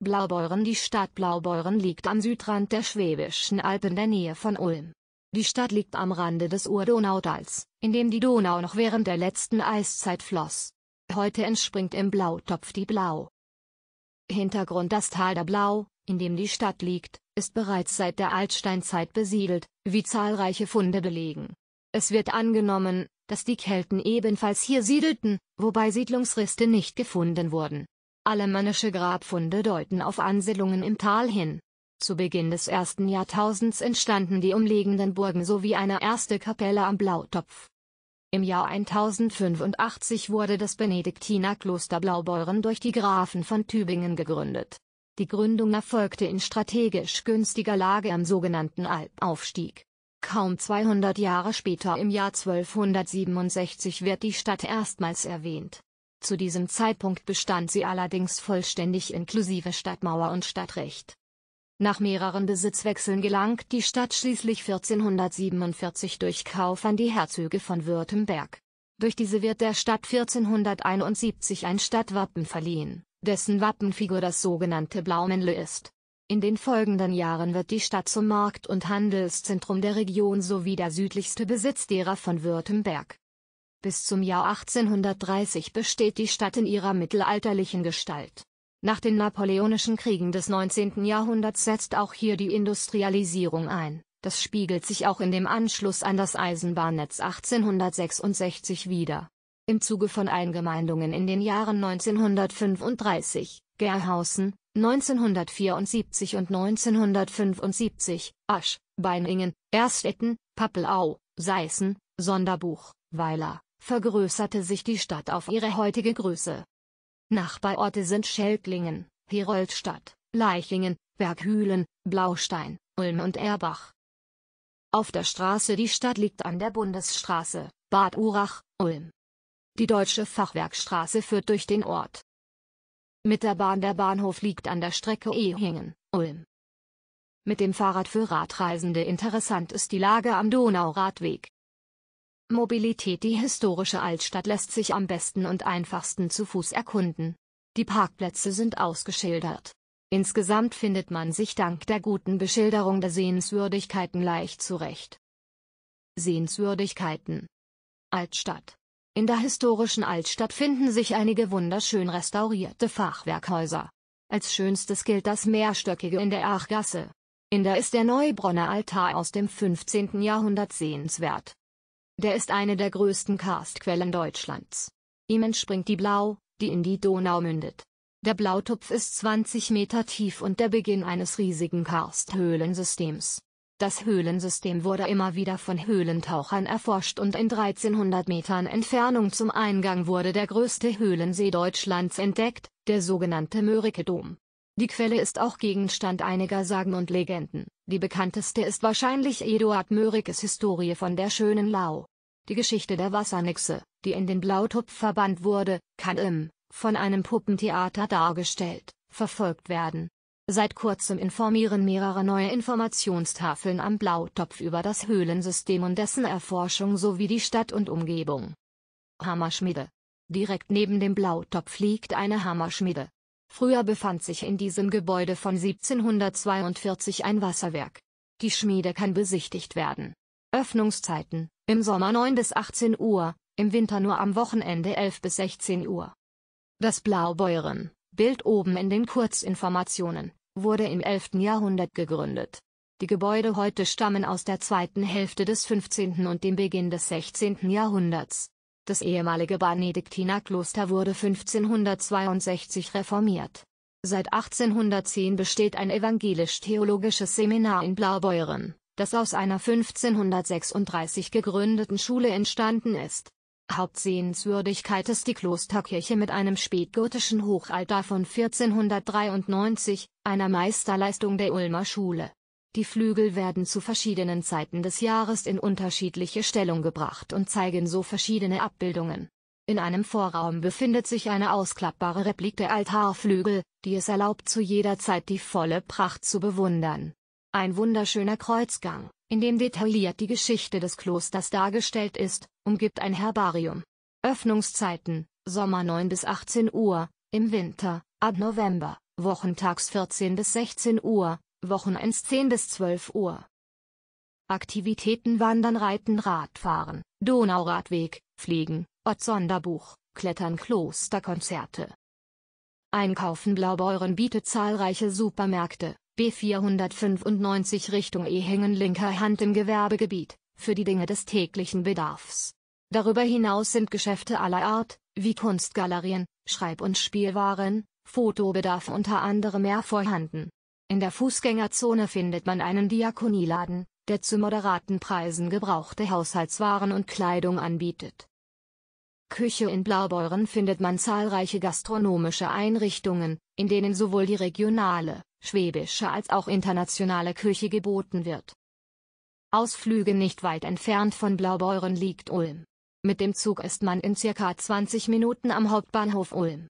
Blaubeuren Die Stadt Blaubeuren liegt am Südrand der Schwäbischen Alb in der Nähe von Ulm. Die Stadt liegt am Rande des Urdonautals, in dem die Donau noch während der letzten Eiszeit floss. Heute entspringt im Blautopf die Blau. Hintergrund Das Tal der Blau, in dem die Stadt liegt, ist bereits seit der Altsteinzeit besiedelt, wie zahlreiche Funde belegen. Es wird angenommen, dass die Kelten ebenfalls hier siedelten, wobei Siedlungsreste nicht gefunden wurden. Alemannische Grabfunde deuten auf Ansiedlungen im Tal hin. Zu Beginn des ersten Jahrtausends entstanden die umliegenden Burgen sowie eine erste Kapelle am Blautopf. Im Jahr 1085 wurde das Benediktinerkloster Blaubeuren durch die Grafen von Tübingen gegründet. Die Gründung erfolgte in strategisch günstiger Lage am sogenannten Albaufstieg. Kaum 200 Jahre später im Jahr 1267 wird die Stadt erstmals erwähnt. Zu diesem Zeitpunkt bestand sie allerdings vollständig inklusive Stadtmauer und Stadtrecht. Nach mehreren Besitzwechseln gelangt die Stadt schließlich 1447 durch Kauf an die Herzöge von Württemberg. Durch diese wird der Stadt 1471 ein Stadtwappen verliehen, dessen Wappenfigur das sogenannte Blaumännle ist. In den folgenden Jahren wird die Stadt zum Markt- und Handelszentrum der Region sowie der südlichste Besitz derer von Württemberg. Bis zum Jahr 1830 besteht die Stadt in ihrer mittelalterlichen Gestalt. Nach den napoleonischen Kriegen des 19. Jahrhunderts setzt auch hier die Industrialisierung ein. Das spiegelt sich auch in dem Anschluss an das Eisenbahnnetz 1866 wieder. Im Zuge von Eingemeindungen in den Jahren 1935, Gerhausen, 1974 und 1975, Asch, Beiningen, Erstetten, Pappelau, Seißen, Sonderbuch, Weiler, vergrößerte sich die Stadt auf ihre heutige Größe. Nachbarorte sind Schelklingen, Heroldstadt, Leichingen, Berghülen, Blaustein, Ulm und Erbach. Auf der Straße Die Stadt liegt an der Bundesstraße, Bad Urach, Ulm. Die deutsche Fachwerkstraße führt durch den Ort. Mit der Bahn Der Bahnhof liegt an der Strecke Ehingen, Ulm. Mit dem Fahrrad für Radreisende interessant ist die Lage am Donauradweg. Mobilität Die historische Altstadt lässt sich am besten und einfachsten zu Fuß erkunden. Die Parkplätze sind ausgeschildert. Insgesamt findet man sich dank der guten Beschilderung der Sehenswürdigkeiten leicht zurecht. Sehenswürdigkeiten Altstadt in der historischen Altstadt finden sich einige wunderschön restaurierte Fachwerkhäuser. Als schönstes gilt das mehrstöckige in der Archgasse. In der ist der Neubronner Altar aus dem 15. Jahrhundert sehenswert. Der ist eine der größten Karstquellen Deutschlands. Ihm entspringt die Blau, die in die Donau mündet. Der Blautupf ist 20 Meter tief und der Beginn eines riesigen Karsthöhlensystems. Das Höhlensystem wurde immer wieder von Höhlentauchern erforscht und in 1300 Metern Entfernung zum Eingang wurde der größte Höhlensee Deutschlands entdeckt, der sogenannte Mörike-Dom. Die Quelle ist auch Gegenstand einiger Sagen und Legenden. Die bekannteste ist wahrscheinlich Eduard Mörikes Historie von der schönen Lau. Die Geschichte der Wassernixe, die in den Blautopf verbannt wurde, kann im, von einem Puppentheater dargestellt, verfolgt werden. Seit kurzem informieren mehrere neue Informationstafeln am Blautopf über das Höhlensystem und dessen Erforschung sowie die Stadt und Umgebung. Hammerschmiede. Direkt neben dem Blautopf liegt eine Hammerschmiede. Früher befand sich in diesem Gebäude von 1742 ein Wasserwerk. Die Schmiede kann besichtigt werden. Öffnungszeiten, im Sommer 9 bis 18 Uhr, im Winter nur am Wochenende 11 bis 16 Uhr. Das Blaubeuren, Bild oben in den Kurzinformationen, wurde im 11. Jahrhundert gegründet. Die Gebäude heute stammen aus der zweiten Hälfte des 15. und dem Beginn des 16. Jahrhunderts. Das ehemalige Benediktinerkloster wurde 1562 reformiert. Seit 1810 besteht ein evangelisch-theologisches Seminar in Blaubeuren, das aus einer 1536 gegründeten Schule entstanden ist. Hauptsehenswürdigkeit ist die Klosterkirche mit einem spätgotischen Hochaltar von 1493, einer Meisterleistung der Ulmer Schule. Die Flügel werden zu verschiedenen Zeiten des Jahres in unterschiedliche Stellung gebracht und zeigen so verschiedene Abbildungen. In einem Vorraum befindet sich eine ausklappbare Replik der Altarflügel, die es erlaubt zu jeder Zeit die volle Pracht zu bewundern. Ein wunderschöner Kreuzgang, in dem detailliert die Geschichte des Klosters dargestellt ist, umgibt ein Herbarium. Öffnungszeiten, Sommer 9 bis 18 Uhr, im Winter, ab November, wochentags 14 bis 16 Uhr, Wochenends 10 bis 12 Uhr. Aktivitäten Wandern, Reiten, Radfahren, Donauradweg, Fliegen, ott Klettern, Klosterkonzerte. Einkaufen Blaubeuren bietet zahlreiche Supermärkte, B495 Richtung E hängen linker Hand im Gewerbegebiet, für die Dinge des täglichen Bedarfs. Darüber hinaus sind Geschäfte aller Art, wie Kunstgalerien, Schreib- und Spielwaren, Fotobedarf unter anderem mehr vorhanden. In der Fußgängerzone findet man einen Diakonieladen, der zu moderaten Preisen gebrauchte Haushaltswaren und Kleidung anbietet. Küche in Blaubeuren findet man zahlreiche gastronomische Einrichtungen, in denen sowohl die regionale, schwäbische als auch internationale Küche geboten wird. Ausflüge nicht weit entfernt von Blaubeuren liegt Ulm. Mit dem Zug ist man in circa 20 Minuten am Hauptbahnhof Ulm.